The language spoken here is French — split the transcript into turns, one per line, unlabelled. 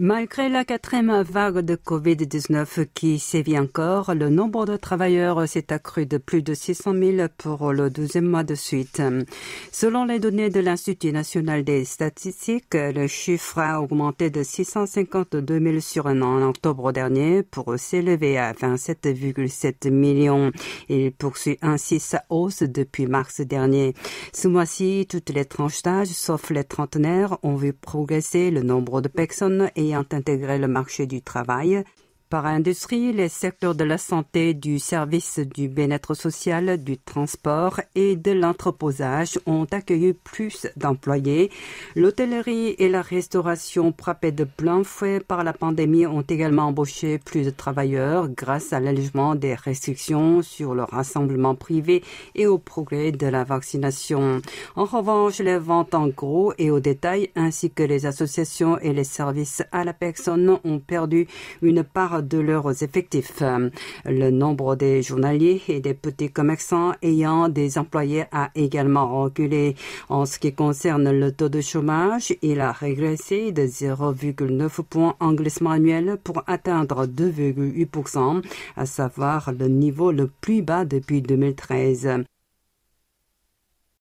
Malgré la quatrième vague de Covid-19 qui sévit encore, le nombre de travailleurs s'est accru de plus de 600 000 pour le douzième mois de suite. Selon les données de l'Institut national des statistiques, le chiffre a augmenté de 652 000 sur un an en octobre dernier pour s'élever à 27,7 millions. Il poursuit ainsi sa hausse depuis mars dernier. Ce mois-ci, toutes les tranches d'âge, sauf les trentenaires, ont vu progresser le nombre de personnes et ayant intégré le marché du travail par industrie, les secteurs de la santé, du service du bien-être social, du transport et de l'entreposage ont accueilli plus d'employés. L'hôtellerie et la restauration frappées de plein fouet par la pandémie ont également embauché plus de travailleurs grâce à l'allègement des restrictions sur le rassemblement privé et au progrès de la vaccination. En revanche, les ventes en gros et au détail ainsi que les associations et les services à la personne ont perdu une part de leurs effectifs. Le nombre des journaliers et des petits commerçants ayant des employés a également reculé. En ce qui concerne le taux de chômage, il a régressé de 0,9 points en glissement annuel pour atteindre 2,8%, à savoir le niveau le plus bas depuis 2013.